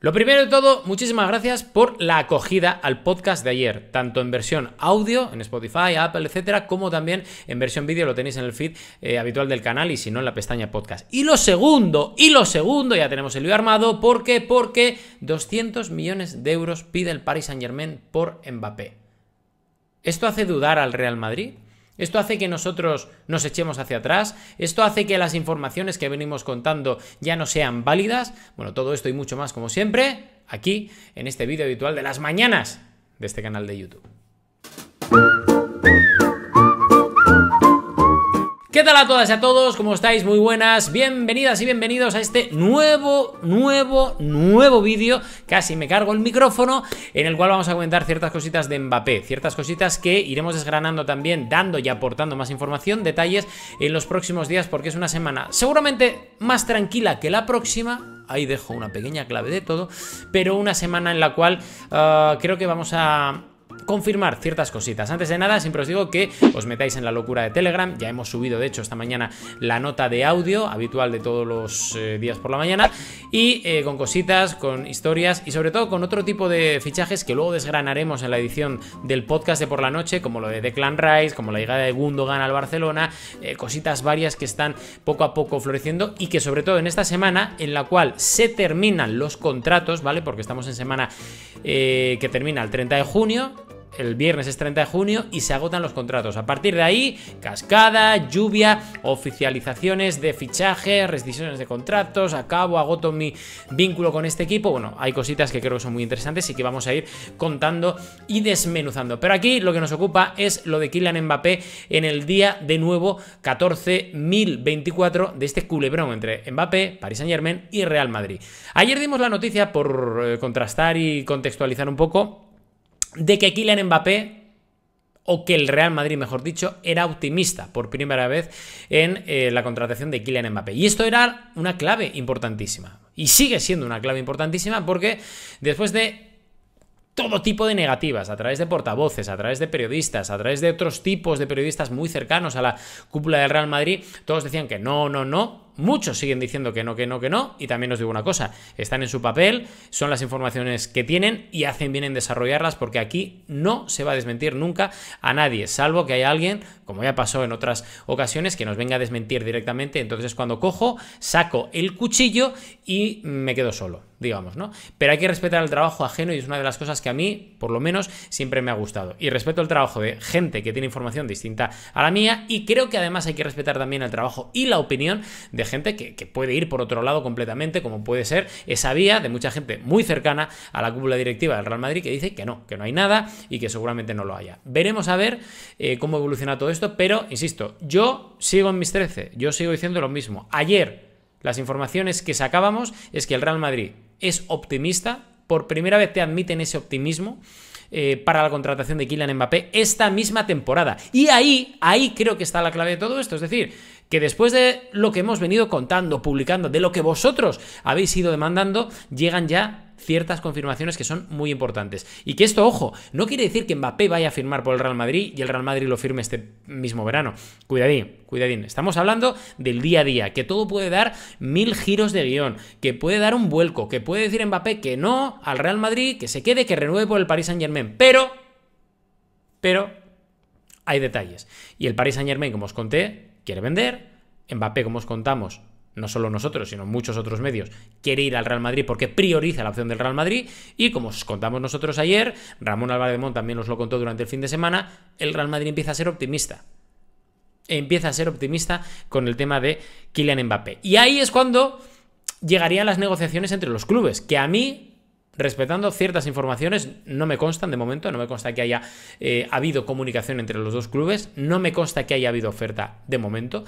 Lo primero de todo, muchísimas gracias por la acogida al podcast de ayer, tanto en versión audio, en Spotify, Apple, etcétera, como también en versión vídeo, lo tenéis en el feed eh, habitual del canal y si no en la pestaña podcast. Y lo segundo, y lo segundo, ya tenemos el lío armado, ¿por qué? Porque 200 millones de euros pide el Paris Saint Germain por Mbappé. ¿Esto hace dudar al Real Madrid? Esto hace que nosotros nos echemos hacia atrás, esto hace que las informaciones que venimos contando ya no sean válidas. Bueno, todo esto y mucho más como siempre, aquí, en este vídeo habitual de las mañanas de este canal de YouTube. ¿Qué tal a todas y a todos? ¿Cómo estáis? Muy buenas, bienvenidas y bienvenidos a este nuevo, nuevo, nuevo vídeo. Casi me cargo el micrófono, en el cual vamos a comentar ciertas cositas de Mbappé, ciertas cositas que iremos desgranando también, dando y aportando más información, detalles en los próximos días, porque es una semana seguramente más tranquila que la próxima, ahí dejo una pequeña clave de todo, pero una semana en la cual ah, creo que vamos a confirmar ciertas cositas. Antes de nada, siempre os digo que os metáis en la locura de Telegram. Ya hemos subido, de hecho, esta mañana la nota de audio habitual de todos los eh, días por la mañana. Y eh, con cositas, con historias y sobre todo con otro tipo de fichajes que luego desgranaremos en la edición del podcast de por la noche, como lo de Declan Rice, como la llegada de Gundogan al Barcelona, eh, cositas varias que están poco a poco floreciendo y que sobre todo en esta semana en la cual se terminan los contratos, ¿vale? Porque estamos en semana que termina el 30 de junio, el viernes es 30 de junio y se agotan los contratos. A partir de ahí, cascada, lluvia, oficializaciones de fichaje, rescisiones de contratos, acabo, agoto mi vínculo con este equipo. Bueno, hay cositas que creo que son muy interesantes y que vamos a ir contando y desmenuzando. Pero aquí lo que nos ocupa es lo de Kylian Mbappé en el día de nuevo 14.024 de este culebrón entre Mbappé, Paris Saint Germain y Real Madrid. Ayer dimos la noticia por eh, contrastar y contextualizar un poco de que Kylian Mbappé o que el Real Madrid, mejor dicho, era optimista por primera vez en eh, la contratación de Kylian Mbappé. Y esto era una clave importantísima. Y sigue siendo una clave importantísima porque después de todo tipo de negativas, a través de portavoces, a través de periodistas, a través de otros tipos de periodistas muy cercanos a la cúpula del Real Madrid, todos decían que no, no, no, Muchos siguen diciendo que no, que no, que no. Y también os digo una cosa, están en su papel, son las informaciones que tienen y hacen bien en desarrollarlas porque aquí no se va a desmentir nunca a nadie, salvo que haya alguien, como ya pasó en otras ocasiones, que nos venga a desmentir directamente. Entonces cuando cojo, saco el cuchillo y me quedo solo, digamos, ¿no? Pero hay que respetar el trabajo ajeno y es una de las cosas que a mí, por lo menos, siempre me ha gustado. Y respeto el trabajo de gente que tiene información distinta a la mía y creo que además hay que respetar también el trabajo y la opinión de gente que, puede ir por otro lado completamente, como puede ser esa vía de mucha gente muy cercana a la cúpula directiva del Real Madrid que dice que no, que no hay nada y que seguramente no lo haya. Veremos a ver eh, cómo evoluciona todo esto, pero insisto, yo sigo en mis 13, yo sigo diciendo lo mismo. Ayer las informaciones que sacábamos es que el Real Madrid es optimista, por primera vez te admiten ese optimismo. Eh, para la contratación de Kylian Mbappé esta misma temporada. Y ahí, ahí creo que está la clave de todo esto. Es decir, que después de lo que hemos venido contando, publicando, de lo que vosotros habéis ido demandando, llegan ya ciertas confirmaciones que son muy importantes. Y que esto, ojo, no quiere decir que Mbappé vaya a firmar por el Real Madrid y el Real Madrid lo firme este mismo verano. Cuidadín, cuidadín. Estamos hablando del día a día, que todo puede dar mil giros de guión, que puede dar un vuelco, que puede decir Mbappé que no al Real Madrid, que se quede, que renueve por el Paris Saint Germain. Pero, pero, hay detalles. Y el Paris Saint Germain, como os conté, quiere vender. Mbappé, como os contamos, no solo nosotros, sino muchos otros medios, quiere ir al Real Madrid porque prioriza la opción del Real Madrid. Y como os contamos nosotros ayer, Ramón Álvarez de Mont también nos lo contó durante el fin de semana, el Real Madrid empieza a ser optimista. empieza a ser optimista con el tema de Kylian Mbappé. Y ahí es cuando llegarían las negociaciones entre los clubes, que a mí respetando ciertas informaciones, no me constan de momento, no me consta que haya eh, habido comunicación entre los dos clubes, no me consta que haya habido oferta de momento,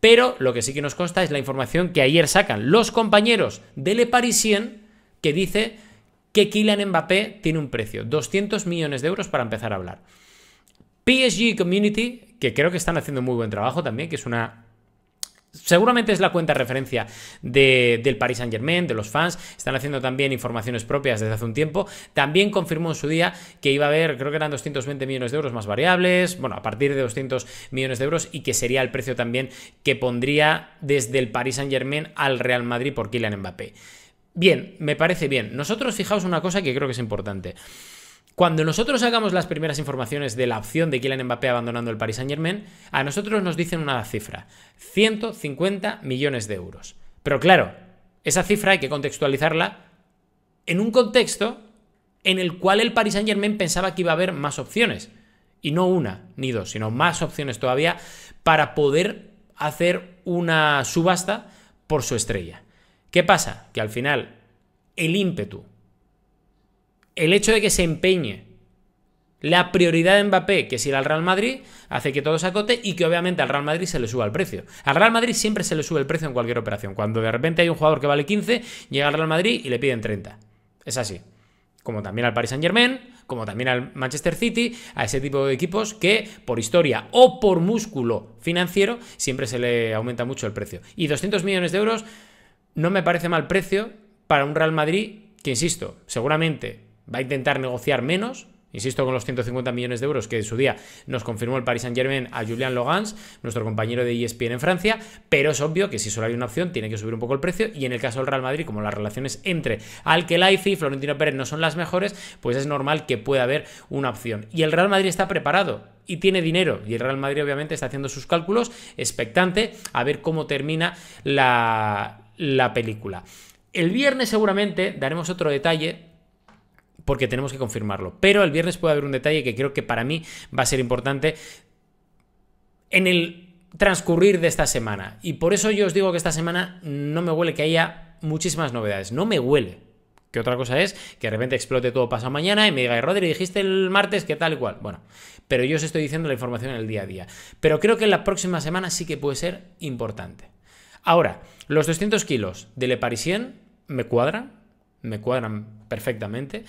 pero lo que sí que nos consta es la información que ayer sacan los compañeros de Le Parisien que dice que Kylian Mbappé tiene un precio, 200 millones de euros para empezar a hablar. PSG Community, que creo que están haciendo muy buen trabajo también, que es una Seguramente es la cuenta referencia de, del Paris Saint Germain, de los fans. Están haciendo también informaciones propias desde hace un tiempo. También confirmó en su día que iba a haber, creo que eran 220 millones de euros más variables, bueno, a partir de 200 millones de euros y que sería el precio también que pondría desde el Paris Saint Germain al Real Madrid por Kylian Mbappé. Bien, me parece bien. Nosotros fijaos una cosa que creo que es importante. Cuando nosotros hagamos las primeras informaciones de la opción de Kylian Mbappé abandonando el Paris Saint-Germain, a nosotros nos dicen una cifra, 150 millones de euros. Pero claro, esa cifra hay que contextualizarla en un contexto en el cual el Paris Saint-Germain pensaba que iba a haber más opciones, y no una ni dos, sino más opciones todavía para poder hacer una subasta por su estrella. ¿Qué pasa? Que al final el ímpetu el hecho de que se empeñe la prioridad de Mbappé, que es ir al Real Madrid, hace que todo se acote y que obviamente al Real Madrid se le suba el precio. Al Real Madrid siempre se le sube el precio en cualquier operación. Cuando de repente hay un jugador que vale 15, llega al Real Madrid y le piden 30. Es así. Como también al Paris Saint Germain, como también al Manchester City, a ese tipo de equipos que por historia o por músculo financiero siempre se le aumenta mucho el precio. Y 200 millones de euros no me parece mal precio para un Real Madrid que, insisto, seguramente va a intentar negociar menos, Insisto con los 150 millones de euros que en su día nos confirmó el Paris Saint-Germain a Julian Logans, nuestro compañero de ESPN en Francia, pero es obvio que si solo hay una opción tiene que subir un poco el precio y en el caso del Real Madrid, como las relaciones entre Alquelaifi y Florentino Pérez no son las mejores, pues es normal que pueda haber una opción. Y el Real Madrid está preparado y tiene dinero. Y el Real Madrid obviamente está haciendo sus cálculos, expectante a ver cómo termina la, la película. El viernes seguramente daremos otro detalle porque tenemos que confirmarlo. Pero el viernes puede haber un detalle que creo que para mí va a ser importante en el transcurrir de esta semana. Y por eso yo os digo que esta semana no me huele que haya muchísimas novedades. No me huele. Que otra cosa es que de repente explote todo pasado mañana y me diga, Rodri, dijiste el martes que tal y cual. Bueno, pero yo os estoy diciendo la información en el día a día. Pero creo que en la próxima semana sí que puede ser importante. Ahora, los 200 kilos de Le Parisien me cuadran, me cuadran perfectamente.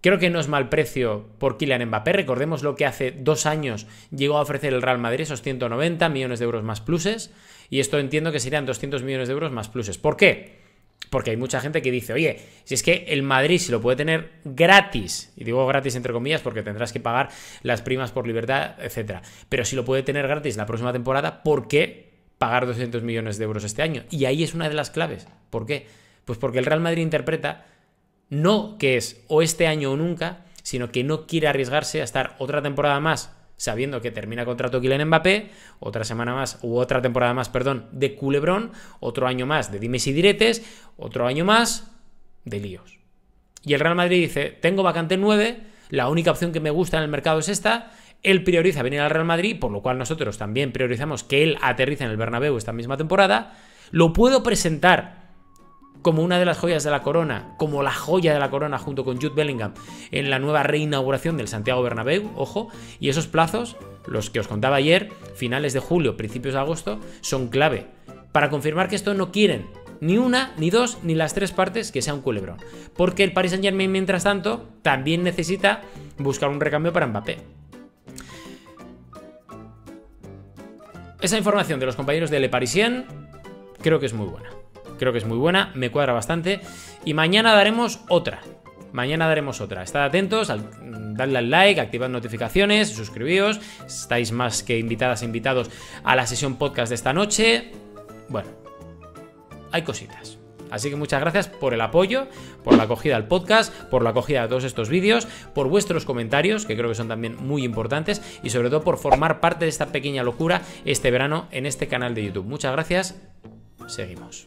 Creo que no es mal precio por Kylian Mbappé. Recordemos lo que hace dos años llegó a ofrecer el Real Madrid, esos 190 millones de euros más pluses. Y esto entiendo que serían 200 millones de euros más pluses. ¿Por qué? Porque hay mucha gente que dice, oye, si es que el Madrid se lo puede tener gratis, y digo gratis entre comillas porque tendrás que pagar las primas por libertad, etc. Pero si lo puede tener gratis la próxima temporada, ¿por qué pagar 200 millones de euros este año? Y ahí es una de las claves. ¿Por qué? Pues porque el Real Madrid interpreta no que es o este año o nunca, sino que no quiere arriesgarse a estar otra temporada más sabiendo que termina contrato Kylian Mbappé, otra semana más u otra temporada más, perdón, de culebrón, otro año más de dimes y diretes, otro año más de líos. Y el Real Madrid dice, tengo vacante 9, la única opción que me gusta en el mercado es esta, él prioriza venir al Real Madrid, por lo cual nosotros también priorizamos que él aterrice en el Bernabéu esta misma temporada, lo puedo presentar como una de las joyas de la corona, como la joya de la corona junto con Jude Bellingham en la nueva reinauguración del Santiago Bernabéu, ojo, y esos plazos, los que os contaba ayer, finales de julio, principios de agosto, son clave para confirmar que esto no quieren ni una, ni dos, ni las tres partes que sea un culebrón, porque el Paris Saint-Germain mientras tanto también necesita buscar un recambio para Mbappé. Esa información de los compañeros de Le Parisien creo que es muy buena creo que es muy buena, me cuadra bastante. Y mañana daremos otra. Mañana daremos otra. Estad atentos, dadle al like, activad notificaciones, suscribíos. Estáis más que invitadas e invitados a la sesión podcast de esta noche. Bueno, hay cositas. Así que muchas gracias por el apoyo, por la acogida al podcast, por la acogida de todos estos vídeos, por vuestros comentarios, que creo que son también muy importantes, y sobre todo por formar parte de esta pequeña locura este verano en este canal de YouTube. Muchas gracias Seguimos.